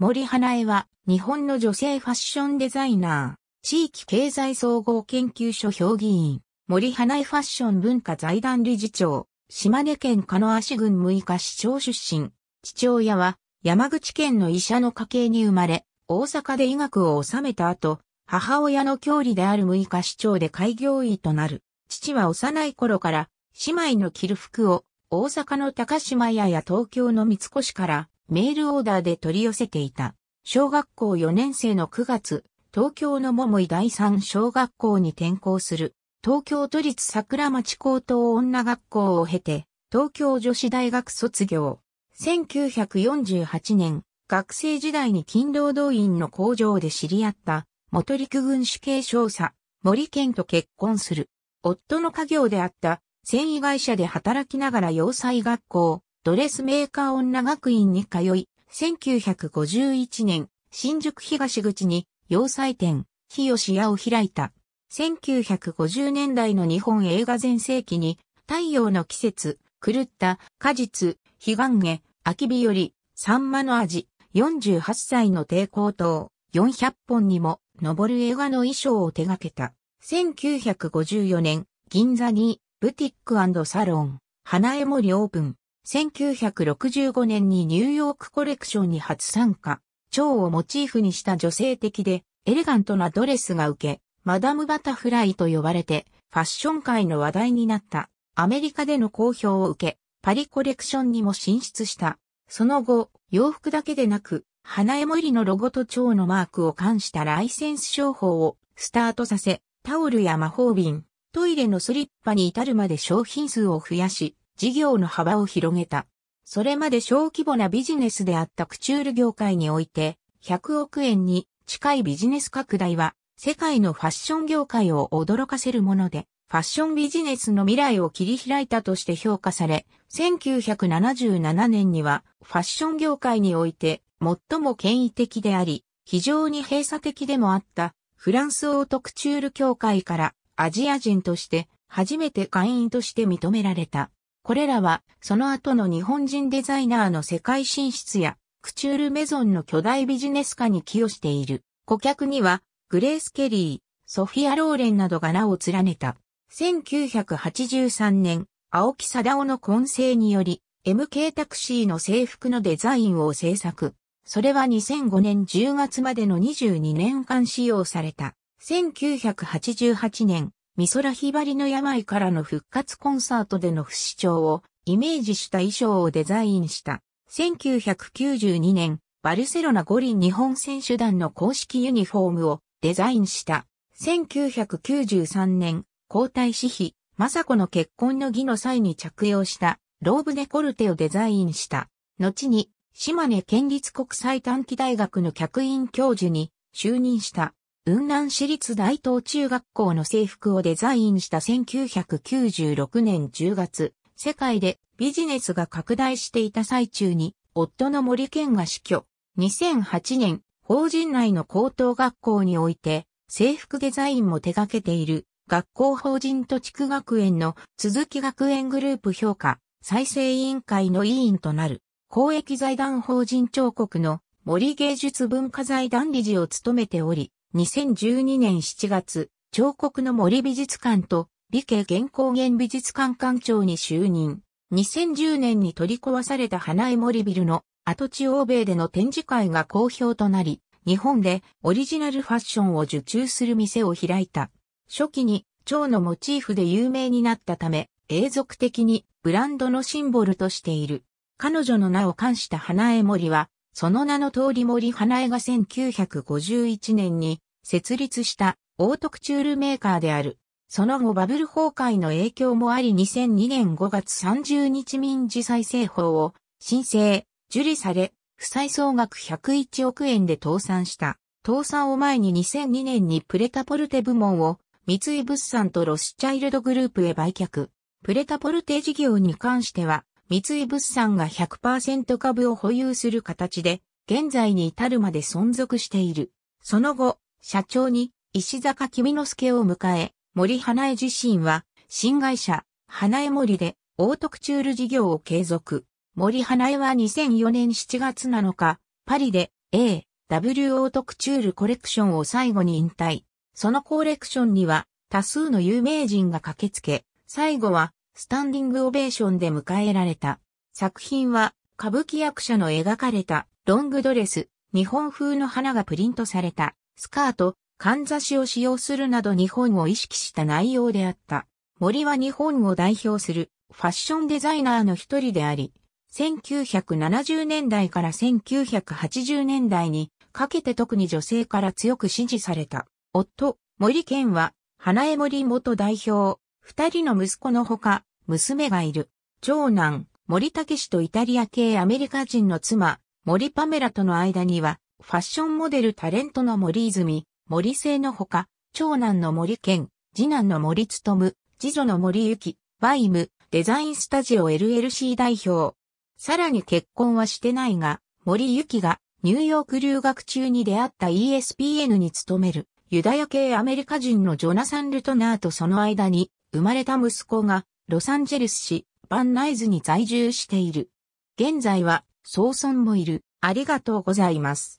森花江は、日本の女性ファッションデザイナー、地域経済総合研究所評議員、森花江ファッション文化財団理事長、島根県鹿足郡6日市長出身。父親は、山口県の医者の家系に生まれ、大阪で医学を治めた後、母親の郷里である6日市長で開業医となる。父は幼い頃から、姉妹の着る服を、大阪の高島屋や東京の三越から、メールオーダーで取り寄せていた。小学校4年生の9月、東京の桃井第三小学校に転校する。東京都立桜町高等女学校を経て、東京女子大学卒業。1948年、学生時代に勤労動員の工場で知り合った、元陸軍主刑少佐、森健と結婚する。夫の家業であった、繊維会社で働きながら要塞学校、ドレスメーカー女学院に通い、1951年、新宿東口に洋裁店、日吉屋を開いた。1950年代の日本映画全盛期に、太陽の季節、狂った、果実、悲願下、秋日より、サンマの味、48歳の抵抗等、400本にも登る映画の衣装を手掛けた。1954年、銀座に、ブティックサロン、花江森オープン。1965年にニューヨークコレクションに初参加、蝶をモチーフにした女性的で、エレガントなドレスが受け、マダムバタフライと呼ばれて、ファッション界の話題になった。アメリカでの好評を受け、パリコレクションにも進出した。その後、洋服だけでなく、花絵も入りのロゴと蝶のマークを冠したライセンス商法をスタートさせ、タオルや魔法瓶、トイレのスリッパに至るまで商品数を増やし、事業の幅を広げた。それまで小規模なビジネスであったクチュール業界において、100億円に近いビジネス拡大は、世界のファッション業界を驚かせるもので、ファッションビジネスの未来を切り開いたとして評価され、1977年にはファッション業界において最も権威的であり、非常に閉鎖的でもあったフランスオートクチュール協会からアジア人として初めて会員として認められた。これらは、その後の日本人デザイナーの世界進出や、クチュールメゾンの巨大ビジネス化に寄与している。顧客には、グレース・ケリー、ソフィア・ローレンなどが名を連ねた。1983年、青木貞夫の混成により、MK タクシーの制服のデザインを制作。それは2005年10月までの22年間使用された。1988年、美空ひばりの病からの復活コンサートでの不死鳥をイメージした衣装をデザインした。1992年、バルセロナ五輪日本選手団の公式ユニフォームをデザインした。1993年、皇太子妃、雅子の結婚の儀の際に着用したローブデコルテをデザインした。後に、島根県立国際短期大学の客員教授に就任した。雲南市立大東中学校の制服をデザインした1996年10月、世界でビジネスが拡大していた最中に、夫の森健が死去。2008年、法人内の高等学校において、制服デザインも手掛けている、学校法人と地区学園の続き学園グループ評価、再生委員会の委員となる、公益財団法人彫刻の森芸術文化財団理事を務めており、2012年7月、彫刻の森美術館と美形原稿原美術館館長に就任。2010年に取り壊された花江森ビルの跡地欧米での展示会が好評となり、日本でオリジナルファッションを受注する店を開いた。初期に蝶のモチーフで有名になったため、永続的にブランドのシンボルとしている。彼女の名を冠した花江森は、その名の通り森花江が1951年に設立したオートクチュールメーカーである。その後バブル崩壊の影響もあり2002年5月30日民事再生法を申請、受理され、負債総額101億円で倒産した。倒産を前に2002年にプレタポルテ部門を三井物産とロスチャイルドグループへ売却。プレタポルテ事業に関しては三井物産が100%株を保有する形で、現在に至るまで存続している。その後、社長に石坂君之助を迎え、森花江自身は、新会社、花江森で、オートクチュール事業を継続。森花江は2004年7月7日、パリで A、W オートクチュールコレクションを最後に引退。そのコレクションには多数の有名人が駆けつけ、最後はスタンディングオベーションで迎えられた。作品は、歌舞伎役者の描かれたロングドレス、日本風の花がプリントされたスカート、かんざしを使用するなど日本を意識した内容であった。森は日本を代表するファッションデザイナーの一人であり、1970年代から1980年代にかけて特に女性から強く支持された。夫、森健は、花江森元代表、二人の息子のほか、娘がいる。長男、森武氏とイタリア系アメリカ人の妻、森パメラとの間には、ファッションモデルタレントの森泉、森生のほか、長男の森健、次男の森勤、次女の森幸、バイム、デザインスタジオ LLC 代表。さらに結婚はしてないが、森幸がニューヨーク留学中に出会った ESPN に勤めるユダヤ系アメリカ人のジョナサン・ルトナーとその間に生まれた息子がロサンゼルス市、バンナイズに在住している。現在は、早村もいる。ありがとうございます。